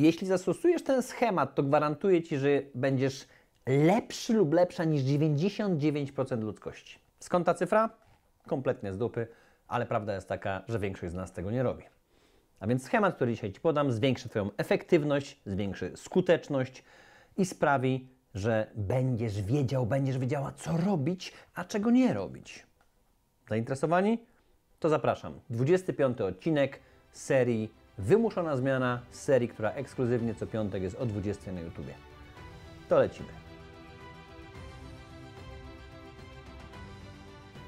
Jeśli zastosujesz ten schemat, to gwarantuję Ci, że będziesz lepszy lub lepsza niż 99% ludzkości. Skąd ta cyfra? Kompletnie z dupy, ale prawda jest taka, że większość z nas tego nie robi. A więc schemat, który dzisiaj Ci podam, zwiększy Twoją efektywność, zwiększy skuteczność i sprawi, że będziesz wiedział, będziesz wiedziała, co robić, a czego nie robić. Zainteresowani? To zapraszam. 25 odcinek serii wymuszona zmiana z serii, która ekskluzywnie co piątek jest o 20 na YouTubie. To lecimy.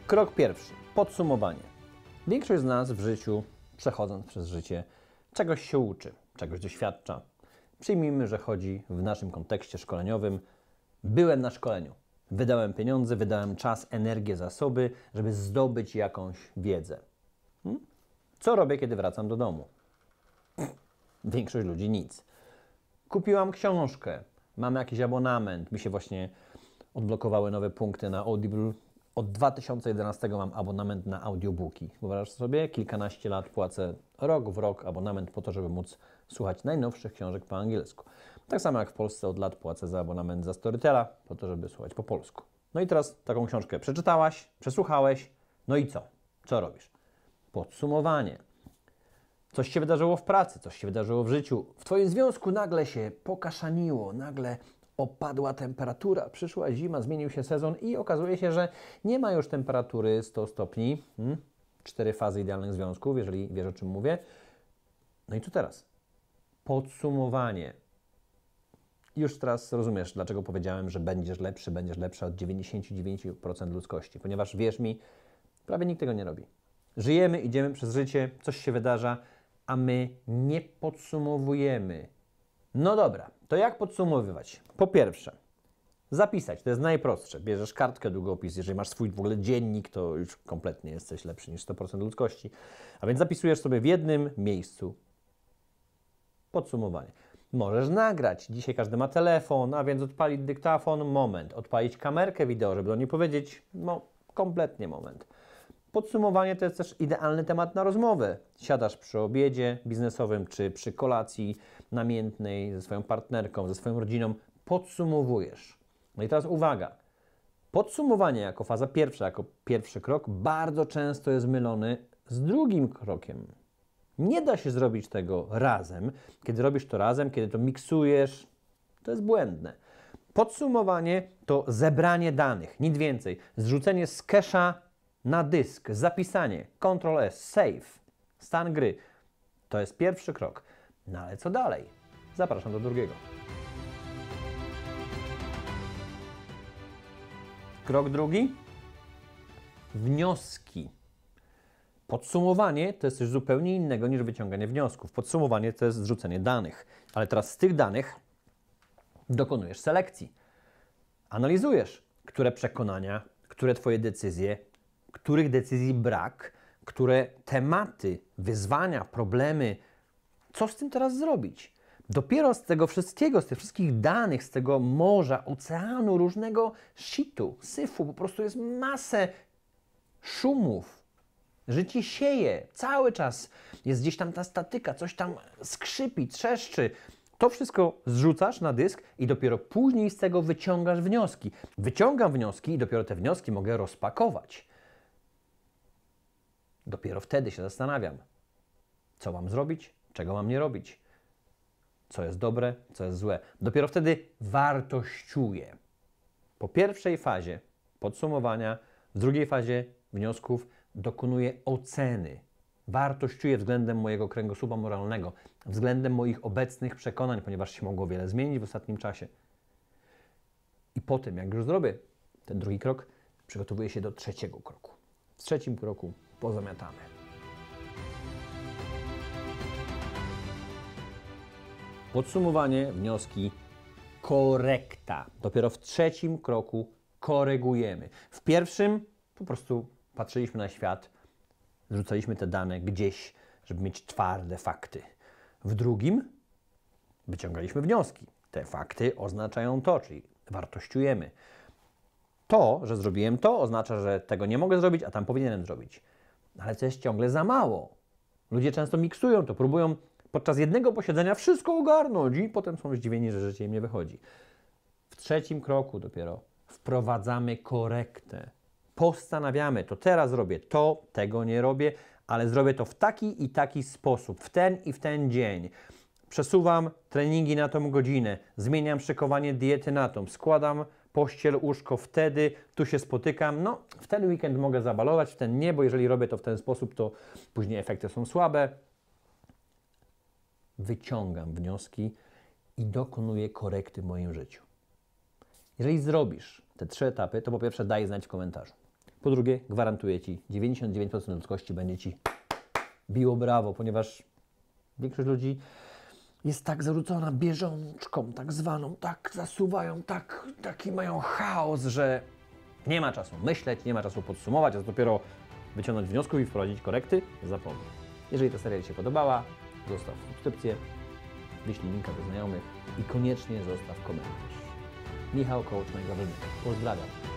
Krok pierwszy. Podsumowanie. Większość z nas w życiu, przechodząc przez życie, czegoś się uczy, czegoś doświadcza. Przyjmijmy, że chodzi w naszym kontekście szkoleniowym. Byłem na szkoleniu. Wydałem pieniądze, wydałem czas, energię, zasoby, żeby zdobyć jakąś wiedzę. Hmm? Co robię, kiedy wracam do domu? Większość ludzi nic. Kupiłam książkę, mam jakiś abonament, mi się właśnie odblokowały nowe punkty na Audible. Od 2011 mam abonament na audiobooki. Wyobraź sobie, kilkanaście lat płacę rok w rok abonament po to, żeby móc słuchać najnowszych książek po angielsku. Tak samo jak w Polsce od lat płacę za abonament za Storytela po to, żeby słuchać po polsku. No i teraz taką książkę przeczytałaś, przesłuchałeś, no i co? Co robisz? Podsumowanie. Coś się wydarzyło w pracy, coś się wydarzyło w życiu. W Twoim związku nagle się pokaszaniło, nagle opadła temperatura, przyszła zima, zmienił się sezon i okazuje się, że nie ma już temperatury 100 stopni. Hmm? Cztery fazy idealnych związków, jeżeli wiesz o czym mówię. No i co teraz? Podsumowanie. Już teraz rozumiesz, dlaczego powiedziałem, że będziesz lepszy, będziesz lepszy od 99% ludzkości, ponieważ wierz mi, prawie nikt tego nie robi. Żyjemy, idziemy przez życie, coś się wydarza, a my nie podsumowujemy. No dobra, to jak podsumowywać? Po pierwsze, zapisać, to jest najprostsze. Bierzesz kartkę, długopis, jeżeli masz swój w ogóle dziennik, to już kompletnie jesteś lepszy niż 100% ludzkości. A więc zapisujesz sobie w jednym miejscu podsumowanie. Możesz nagrać. Dzisiaj każdy ma telefon, a więc odpalić dyktafon, moment. Odpalić kamerkę wideo, żeby do niej powiedzieć, no kompletnie moment. Podsumowanie to jest też idealny temat na rozmowę. Siadasz przy obiedzie biznesowym czy przy kolacji namiętnej ze swoją partnerką, ze swoją rodziną, podsumowujesz. No i teraz uwaga. Podsumowanie jako faza pierwsza, jako pierwszy krok, bardzo często jest mylony z drugim krokiem. Nie da się zrobić tego razem. Kiedy robisz to razem, kiedy to miksujesz, to jest błędne. Podsumowanie to zebranie danych, nic więcej. Zrzucenie z kesza na dysk, zapisanie, Ctrl S, save, stan gry. To jest pierwszy krok. No ale co dalej? Zapraszam do drugiego. Krok drugi. Wnioski. Podsumowanie to jest coś zupełnie innego niż wyciąganie wniosków. Podsumowanie to jest zrzucenie danych. Ale teraz z tych danych dokonujesz selekcji. Analizujesz, które przekonania, które Twoje decyzje których decyzji brak, które tematy, wyzwania, problemy, co z tym teraz zrobić? Dopiero z tego wszystkiego, z tych wszystkich danych, z tego morza, oceanu, różnego shitu, syfu, po prostu jest masę szumów. Życie sieje, cały czas jest gdzieś tam ta statyka, coś tam skrzypi, trzeszczy. To wszystko zrzucasz na dysk i dopiero później z tego wyciągasz wnioski. Wyciągam wnioski i dopiero te wnioski mogę rozpakować. Dopiero wtedy się zastanawiam, co mam zrobić, czego mam nie robić, co jest dobre, co jest złe. Dopiero wtedy wartościuję. Po pierwszej fazie podsumowania, w drugiej fazie wniosków dokonuję oceny. Wartościuję względem mojego kręgosłupa moralnego, względem moich obecnych przekonań, ponieważ się mogło wiele zmienić w ostatnim czasie. I po tym, jak już zrobię ten drugi krok, przygotowuję się do trzeciego kroku. W trzecim kroku pozamiatamy. Podsumowanie, wnioski, korekta. Dopiero w trzecim kroku korygujemy. W pierwszym po prostu patrzyliśmy na świat, zrzucaliśmy te dane gdzieś, żeby mieć twarde fakty. W drugim wyciągaliśmy wnioski. Te fakty oznaczają to, czyli wartościujemy. To, że zrobiłem to, oznacza, że tego nie mogę zrobić, a tam powinienem zrobić ale to jest ciągle za mało. Ludzie często miksują to, próbują podczas jednego posiedzenia wszystko ogarnąć i potem są zdziwieni, że życie im nie wychodzi. W trzecim kroku dopiero wprowadzamy korektę. Postanawiamy to, teraz robię to, tego nie robię, ale zrobię to w taki i taki sposób, w ten i w ten dzień. Przesuwam treningi na tą godzinę, zmieniam szykowanie diety na tą, składam pościel, łóżko wtedy, tu się spotykam. No, w ten weekend mogę zabalować, w ten nie, bo jeżeli robię to w ten sposób, to później efekty są słabe. Wyciągam wnioski i dokonuję korekty w moim życiu. Jeżeli zrobisz te trzy etapy, to po pierwsze daj znać w komentarzu. Po drugie, gwarantuję Ci, 99% ludzkości będzie Ci biło brawo, ponieważ większość ludzi jest tak zarzucona bieżączką, tak zwaną, tak zasuwają, tak, taki mają chaos, że nie ma czasu myśleć, nie ma czasu podsumować, a dopiero wyciągnąć wniosków i wprowadzić korekty, zapomnij. Jeżeli ta seria Ci się podobała, zostaw subskrypcję, wyślij linka do znajomych i koniecznie zostaw komentarz. Michał Kołocz, mojego Pozdrawiam.